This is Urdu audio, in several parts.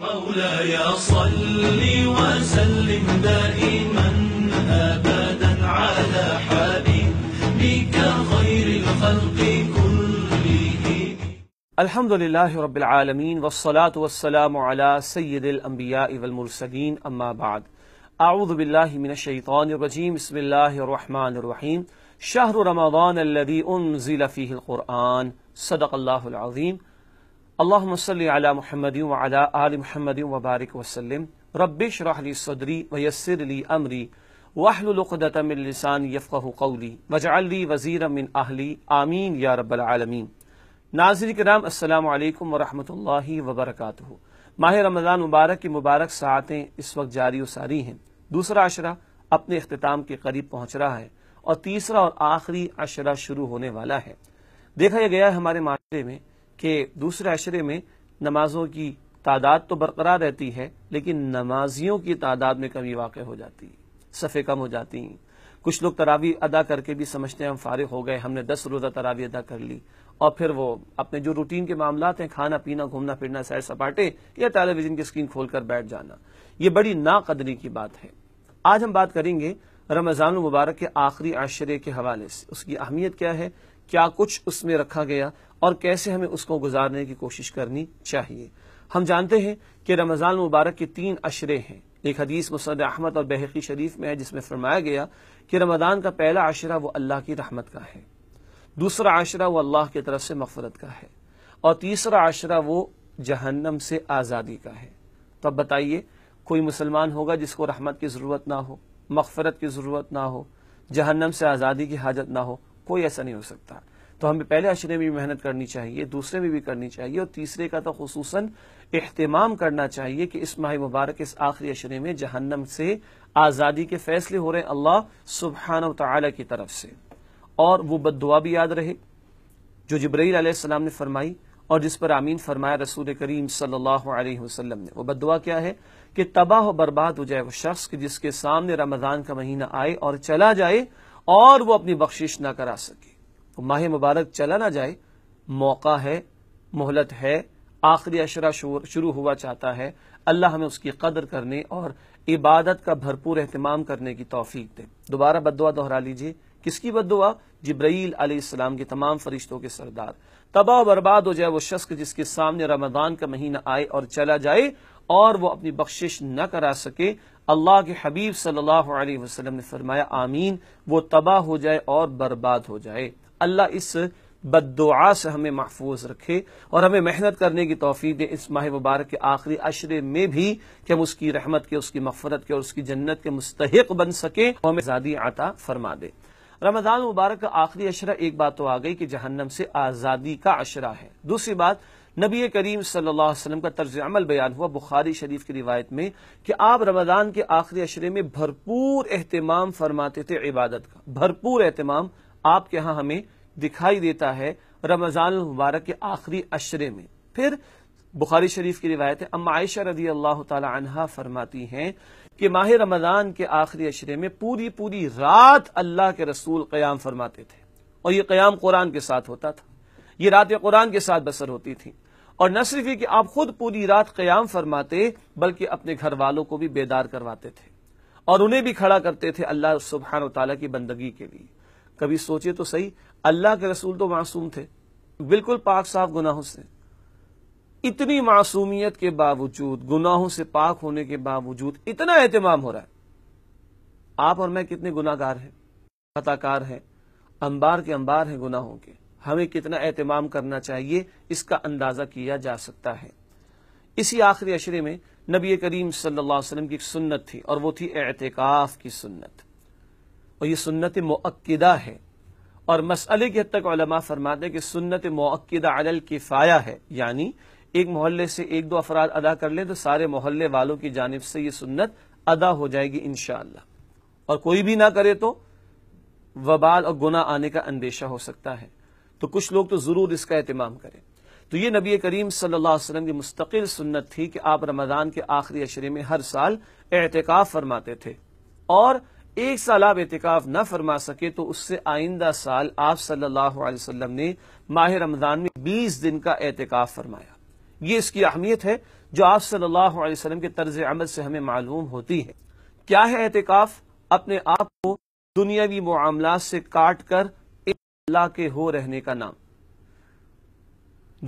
مولاي صل وسلم دائما ابدا على حبيبك خير الخلق كلهم الحمد لله رب العالمين والصلاه والسلام على سيد الانبياء والمرسلين اما بعد اعوذ بالله من الشيطان الرجيم بسم الله الرحمن الرحيم شهر رمضان الذي انزل فيه القران صدق الله العظيم اللہ مسلم علی محمد آل محمد بارک وسلم من ربشر لی وزیر السلام علیکم و اللہ وبرکاتہ ماہ رمضان مبارک کی مبارک ساعتیں اس وقت جاری و ساری ہیں دوسرا عشرہ اپنے اختتام کے قریب پہنچ رہا ہے اور تیسرا اور آخری عشرہ شروع ہونے والا ہے دیکھا یہ گیا ہے ہمارے معاشرے میں کہ دوسرے عشرے میں نمازوں کی تعداد تو برقرار رہتی ہے لیکن نمازیوں کی تعداد میں کمی واقع ہو جاتی صفے کم ہو جاتی ہیں کچھ لوگ تراوی ادا کر کے بھی سمجھتے ہیں ہم فارغ ہو گئے ہم نے دس روزہ تراوی ادا کر لی اور پھر وہ اپنے جو روٹین کے معاملات ہیں کھانا پینا گھومنا پھرنا سیر سپاٹے یا ٹیلی ویژن کی اسکرین کھول کر بیٹھ جانا یہ بڑی ناقدری کی بات ہے آج ہم بات کریں گے رمضان المبارک کے آخری عشرے کے حوالے سے اس کی اہمیت کیا ہے کیا کچھ اس میں رکھا گیا اور کیسے ہمیں اس کو گزارنے کی کوشش کرنی چاہیے ہم جانتے ہیں کہ رمضان مبارک کے تین اشرے ہیں ایک حدیث احمد اور بحقی شریف میں ہے جس میں فرمایا گیا کہ رمضان کا پہلا عشرہ وہ اللہ کی رحمت کا ہے دوسرا عشرہ وہ اللہ کی طرف سے مغفرت کا ہے اور تیسرا عشرہ وہ جہنم سے آزادی کا ہے تو اب بتائیے کوئی مسلمان ہوگا جس کو رحمت کی ضرورت نہ ہو مغفرت کی ضرورت نہ ہو جہنم سے آزادی کی حاجت نہ ہو کوئی ایسا نہیں ہو سکتا تو ہمیں پہلے اشرے میں بھی محنت کرنی چاہیے دوسرے میں بھی کرنی چاہیے اور تیسرے کا تو خصوصاً اہتمام کرنا چاہیے کہ اس ماہ مبارک اس آخری اشرے میں جہنم سے آزادی کے فیصلے ہو رہے ہیں اللہ سبحانہ و تعالی کی طرف سے اور وہ بد دعا بھی یاد رہے جو جبرائیل علیہ السلام نے فرمائی اور جس پر آمین فرمایا رسول کریم صلی اللہ علیہ وسلم نے وہ بد دعا کیا ہے کہ تباہ و برباد ہو جائے وہ شخص جس کے سامنے رمضان کا مہینہ آئے اور چلا جائے اور وہ اپنی بخشش نہ کرا سکے ماہ مبارک چلا نہ جائے موقع ہے مہلت ہے آخری اشرا شروع ہوا چاہتا ہے اللہ ہمیں اس کی قدر کرنے اور عبادت کا بھرپور اہتمام کرنے کی توفیق دے دوبارہ بدعا دہرا لیجیے کس کی بد دعا علیہ السلام کے تمام فرشتوں کے سردار تباہ و برباد ہو جائے وہ شخص جس کے سامنے رمضان کا مہینہ آئے اور چلا جائے اور وہ اپنی بخشش نہ کرا سکے اللہ کے حبیب صلی اللہ علیہ وسلم نے فرمایا آمین وہ تباہ ہو جائے اور برباد ہو جائے اللہ اس بدعا سے ہمیں محفوظ رکھے اور ہمیں محنت کرنے کی توفیق دے اس ماہ مبارک کے آخری عشرے میں بھی کہ ہم اس کی رحمت کے اس کی مغفرت کے اور اس کی جنت کے مستحق بن سکیں ہمیں آزادی عطا فرما دے رمضان مبارک کا آخری عشرہ ایک بات تو آ گئی کہ جہنم سے آزادی کا عشرہ ہے دوسری بات نبی کریم صلی اللہ علیہ وسلم کا طرز عمل بیان ہوا بخاری شریف کی روایت میں کہ آپ رمضان کے آخری عشرے میں بھرپور اہتمام فرماتے تھے عبادت کا بھرپور اہتمام آپ کے ہاں ہمیں دکھائی دیتا ہے رمضان المبارک کے آخری عشرے میں پھر بخاری شریف کی روایت ہے ام عائشہ رضی اللہ تعالی عنہ فرماتی ہیں کہ ماہ رمضان کے آخری عشرے میں پوری پوری رات اللہ کے رسول قیام فرماتے تھے اور یہ قیام قرآن کے ساتھ ہوتا تھا یہ رات قرآن کے ساتھ بسر ہوتی تھی اور نہ صرف یہ کہ آپ خود پوری رات قیام فرماتے بلکہ اپنے گھر والوں کو بھی بیدار کرواتے تھے اور انہیں بھی کھڑا کرتے تھے اللہ سبحانہ و تعالیٰ کی بندگی کے لیے کبھی سوچے تو صحیح اللہ کے رسول تو معصوم تھے بالکل پاک صاف گناہوں سے اتنی معصومیت کے باوجود گناہوں سے پاک ہونے کے باوجود اتنا اہتمام ہو رہا ہے آپ اور میں کتنے گناہ گار ہیں خطا کار ہیں انبار کے انبار ہیں گناہوں کے ہمیں کتنا اہتمام کرنا چاہیے اس کا اندازہ کیا جا سکتا ہے اسی آخری اشرے میں نبی کریم صلی اللہ علیہ وسلم کی ایک سنت تھی اور وہ تھی اعتکاف کی سنت اور یہ سنت معقدہ ہے اور مسئلے کی حد تک علماء فرماتے ہیں کہ سنت معقدہ کفایہ ہے یعنی ایک محلے سے ایک دو افراد ادا کر لیں تو سارے محلے والوں کی جانب سے یہ سنت ادا ہو جائے گی انشاءاللہ اور کوئی بھی نہ کرے تو وبال اور گناہ آنے کا اندیشہ ہو سکتا ہے تو کچھ لوگ تو ضرور اس کا اہتمام کریں تو یہ نبی کریم صلی اللہ علیہ وسلم کی مستقل سنت تھی کہ آپ رمضان کے آخری اشرے میں ہر سال اعتقاف فرماتے تھے اور ایک سال آپ اعتقاف نہ فرما سکے تو اس سے آئندہ سال آپ صلی اللہ علیہ وسلم نے ماہ رمضان میں بیس دن کا اعتقاف فرمایا یہ اس کی اہمیت ہے جو آپ صلی اللہ علیہ وسلم کے طرز عمل سے ہمیں معلوم ہوتی ہے کیا ہے اعتقاف اپنے آپ کو دنیاوی معاملات سے کاٹ کر اللہ کے ہو رہنے کا نام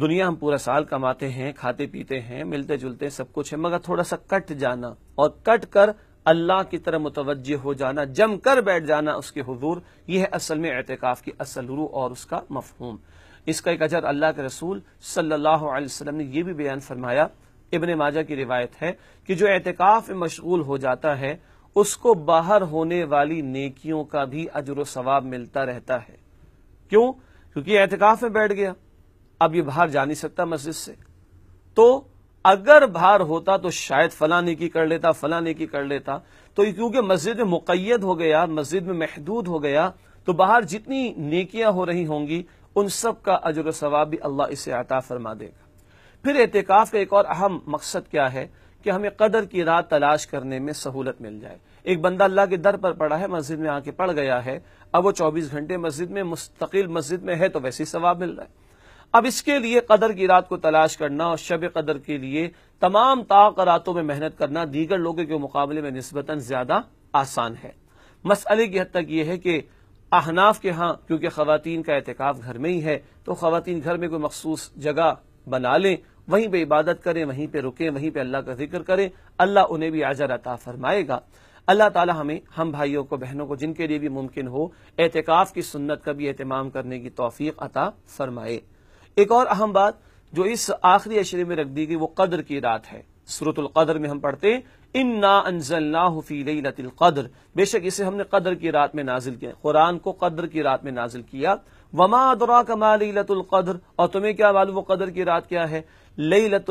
دنیا ہم پورا سال کماتے ہیں کھاتے پیتے ہیں ملتے جلتے سب کچھ ہے مگر تھوڑا سا کٹ جانا اور کٹ کر اللہ کی طرح متوجہ ہو جانا جم کر بیٹھ جانا اس کے حضور یہ ہے اصل میں اعتکاف کی اصل روح اور اس کا مفہوم اس کا ایک اجر اللہ کے رسول صلی اللہ علیہ وسلم نے یہ بھی بیان فرمایا ابن ماجہ کی روایت ہے کہ جو اعتکاف میں مشغول ہو جاتا ہے اس کو باہر ہونے والی نیکیوں کا بھی اجر و ثواب ملتا رہتا ہے کیوں کیونکہ اعتقاف اعتکاف میں بیٹھ گیا اب یہ باہر جا نہیں سکتا مسجد سے تو اگر بھار ہوتا تو شاید فلاں نیکی کر لیتا فلاں نیکی کر لیتا تو کیونکہ مسجد میں مقید ہو گیا مسجد میں محدود ہو گیا تو باہر جتنی نیکیاں ہو رہی ہوں گی ان سب کا اجر و ثواب بھی اللہ اسے عطا فرما دے گا پھر اعتکاف کا ایک اور اہم مقصد کیا ہے کہ ہمیں قدر کی رات تلاش کرنے میں سہولت مل جائے ایک بندہ اللہ کے در پر پڑا ہے مسجد میں آ کے پڑ گیا ہے اب وہ چوبیس گھنٹے مسجد میں مستقل مسجد میں ہے تو ویسے ثواب مل رہا ہے اب اس کے لیے قدر کی رات کو تلاش کرنا اور شب قدر کے لیے تمام طاق راتوں میں محنت کرنا دیگر لوگوں کے مقابلے میں نسبتاً زیادہ آسان ہے مسئلے کی حد تک یہ ہے کہ احناف کے ہاں کیونکہ خواتین کا اعتقاف گھر میں ہی ہے تو خواتین گھر میں کوئی مخصوص جگہ بنا لیں وہیں پہ عبادت کریں وہیں پہ رکیں وہیں پہ اللہ کا ذکر کریں اللہ انہیں بھی عجر عطا فرمائے گا اللہ تعالی ہمیں ہم بھائیوں کو بہنوں کو جن کے لیے بھی ممکن ہو اعتقاف کی سنت کا بھی اہتمام کرنے کی توفیق عطا فرمائے ایک اور اہم بات جو اس آخری اشرے میں رکھ دی گئی وہ قدر کی رات ہے القدر میں ہم پڑھتے ہیں نازل کیا قرآن کو قدر کی رات میں نازل کیا وما دماط القدر اور تمہیں کیا معلوم وہ قدر کی رات کیا ہے لئی لت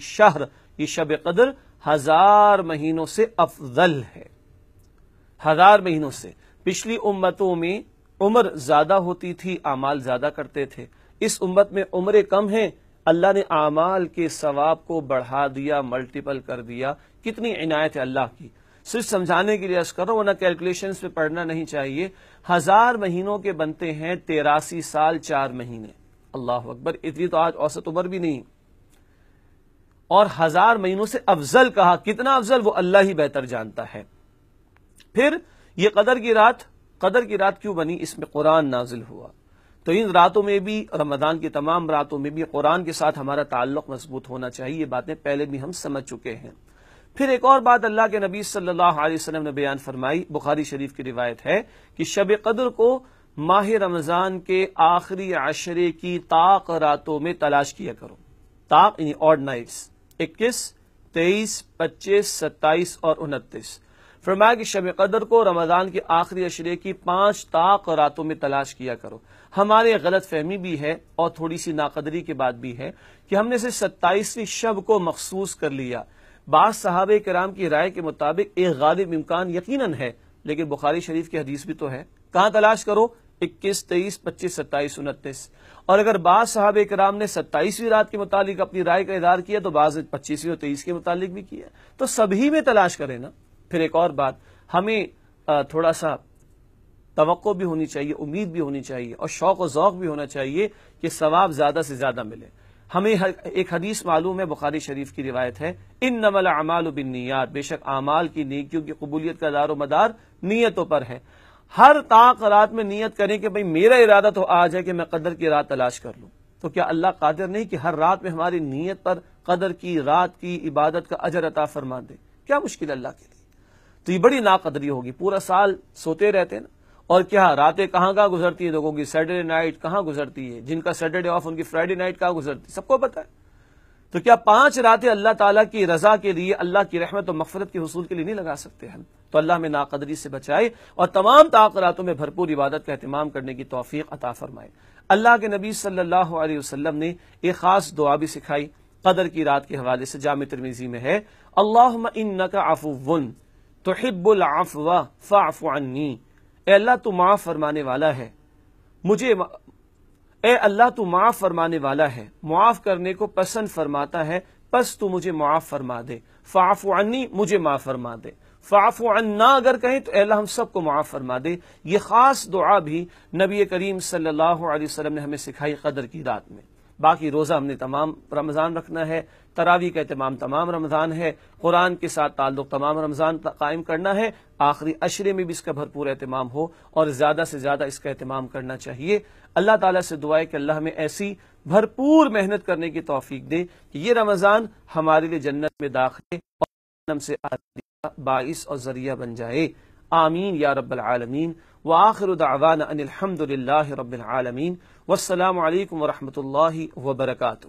شہر یہ شب قدر ہزار مہینوں سے افضل ہے ہزار مہینوں سے پچھلی امتوں میں عمر زیادہ ہوتی تھی اعمال زیادہ کرتے تھے اس امت میں عمریں کم ہیں اللہ نے اعمال کے ثواب کو بڑھا دیا ملٹیپل کر دیا کتنی عنایت ہے اللہ کی صرف سمجھانے کے لیے اس کرو ورنہ کیلکولیشنز پہ پڑھنا نہیں چاہیے ہزار مہینوں کے بنتے ہیں تیراسی سال چار مہینے اللہ اکبر اتنی تو آج اوسط عمر بھی نہیں اور ہزار مہینوں سے افضل کہا کتنا افضل وہ اللہ ہی بہتر جانتا ہے پھر یہ قدر کی رات قدر کی رات کیوں بنی اس میں قرآن نازل ہوا تو ان راتوں میں بھی رمضان کی تمام راتوں میں بھی قرآن کے ساتھ ہمارا تعلق مضبوط ہونا چاہیے یہ باتیں پہلے بھی ہم سمجھ چکے ہیں پھر ایک اور بات اللہ کے نبی صلی اللہ علیہ وسلم نے بیان فرمائی بخاری شریف کی روایت ہے کہ شب قدر کو ماہ رمضان کے آخری عشرے کی طاق راتوں میں تلاش کیا کرو یعنی آڈ نائٹس اکیس تیئیس پچیس ستائیس اور انتیس فرمایا کہ شب قدر کو رمضان کے آخری اشرے کی پانچ تاق راتوں میں تلاش کیا کرو ہمارے غلط فہمی بھی ہے اور تھوڑی سی ناقدری کے بعد بھی ہے کہ ہم نے اسے ستائیسویں شب کو مخصوص کر لیا بعض صحابہ کرام کی رائے کے مطابق ایک غالب امکان یقیناً ہے لیکن بخاری شریف کی حدیث بھی تو ہے کہاں تلاش کرو اکیس تیئیس پچیس ستائیس انتیس اور اگر بعض صحابہ کرام نے ستائیسویں رات کے متعلق اپنی رائے کا ادار کیا تو بعض پچیسویں تیئیس کے متعلق بھی کیا تو سبھی میں تلاش کریں نا پھر ایک اور بات ہمیں تھوڑا سا توقع بھی ہونی چاہیے امید بھی ہونی چاہیے اور شوق و ذوق بھی ہونا چاہیے کہ ثواب زیادہ سے زیادہ ملے ہمیں ایک حدیث معلوم ہے بخاری شریف کی روایت ہے ان نمل امال و بے شک اعمال کی نیکیوں کی قبولیت کا دار و مدار نیتوں پر ہے ہر طاق رات میں نیت کریں کہ بھائی میرا ارادہ تو آج ہے کہ میں قدر کی رات تلاش کر لوں تو کیا اللہ قادر نہیں کہ ہر رات میں ہماری نیت پر قدر کی رات کی عبادت کا اجر عطا فرما دے کیا مشکل اللہ کے لیے تو یہ بڑی ناقدری ہوگی پورا سال سوتے رہتے نا اور کیا راتیں کہاں کا گزرتی ہے جن کا سیٹرڈے آف ان کی فرائیڈے نائٹ کہاں گزرتی سب کو ہے تو کیا پانچ راتیں اللہ تعالیٰ کی رضا کے لیے اللہ کی رحمت و مغفرت کے حصول کے لیے نہیں لگا سکتے ہم تو اللہ میں ناقدری سے بچائے اور تمام طاق راتوں میں بھرپور عبادت کا اہتمام کرنے کی توفیق عطا فرمائے اللہ کے نبی صلی اللہ علیہ وسلم نے ایک خاص دعا بھی سکھائی قدر کی رات کے حوالے سے جامع ترمیزی میں ہے اللہ کا تحب العفو فاعف عنی اے اللہ تو معاف فرمانے والا ہے مجھے اے اللہ تو معاف فرمانے والا ہے معاف کرنے کو پسند فرماتا ہے پس تو مجھے معاف فرما دے فاف عنی مجھے معاف فرما دے فاف عنا اگر کہیں تو اے اللہ ہم سب کو معاف فرما دے یہ خاص دعا بھی نبی کریم صلی اللہ علیہ وسلم نے ہمیں سکھائی قدر کی رات میں باقی روزہ ہم نے تمام رمضان رکھنا ہے تراوی کا اہتمام تمام رمضان ہے قرآن کے ساتھ تعلق تمام رمضان قائم کرنا ہے آخری عشرے میں بھی اس کا بھرپور اہتمام ہو اور زیادہ سے زیادہ اس کا اہتمام کرنا چاہیے اللہ تعالیٰ سے دعائے کہ اللہ ہمیں ایسی بھرپور محنت کرنے کی توفیق دے یہ رمضان ہمارے لیے جنت میں داخلے اور سے باعث اور ذریعہ بن جائے آمین یا رب العالمین وآخر الحمد للہ رب العالمین والسلام علیکم ورحمت اللہ وبرکاتہ